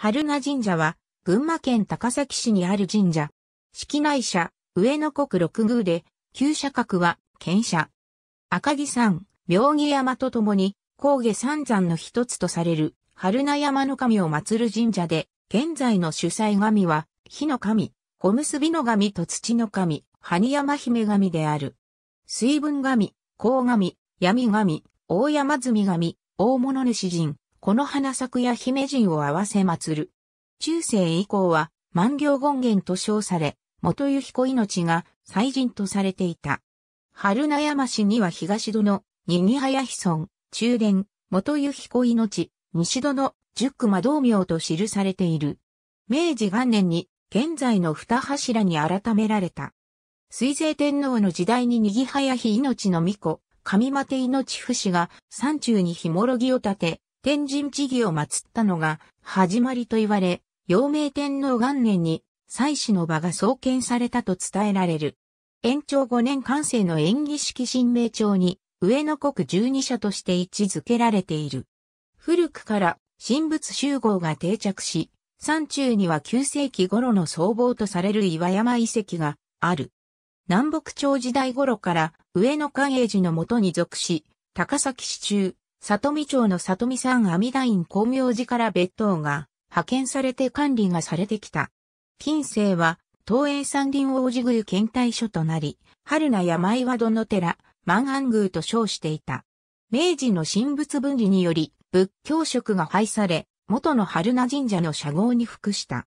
春名神社は、群馬県高崎市にある神社。式内社、上野国六宮で、旧社格は、県社。赤城山、妙義山とともに、高下三山の一つとされる、春名山の神を祀る神社で、現在の主催神は、火の神、小結びの神と土の神、埴山姫神である。水分神、甲神、闇神、大山積神、大物主神、この花咲や姫人を合わせ祀る。中世以降は万行権現と称され、元由彦命が祭神とされていた。春名山市には東戸のににはやひそん、中殿、元由彦命、西戸の十区魔道明と記されている。明治元年に現在の二柱に改められた。水星天皇の時代ににぎはやひ命の巫女、上間命不死が山中にひもろぎを立て、天神地義を祀ったのが始まりと言われ、陽明天皇元年に祭祀の場が創建されたと伝えられる。延長5年完成の演技式神明帳に上野国十二社として位置づけられている。古くから神仏集合が定着し、山中には9世紀頃の僧帽とされる岩山遺跡がある。南北朝時代頃から上野寛永寺のもとに属し、高崎市中、里見町の里見山阿弥陀院光明寺から別当が派遣されて管理がされてきた。近世は東映山林王子宮検体所となり、春名山和殿寺、万安宮と称していた。明治の神仏分離により仏教職が廃され、元の春名神社の社号に服した。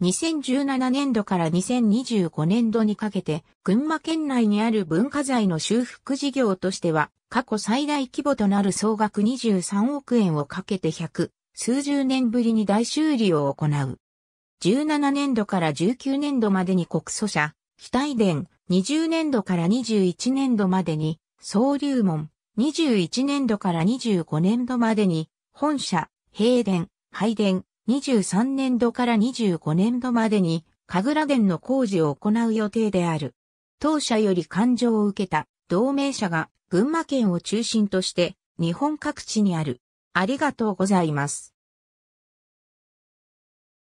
2017年度から2025年度にかけて、群馬県内にある文化財の修復事業としては、過去最大規模となる総額23億円をかけて100、数十年ぶりに大修理を行う。17年度から19年度までに国祖社、北遺伝、20年度から21年度までに、総流門、21年度から25年度までに、本社、平殿、拝殿、23年度から25年度までに、神楽殿の工事を行う予定である。当社より感情を受けた同盟者が群馬県を中心として日本各地にある。ありがとうございます。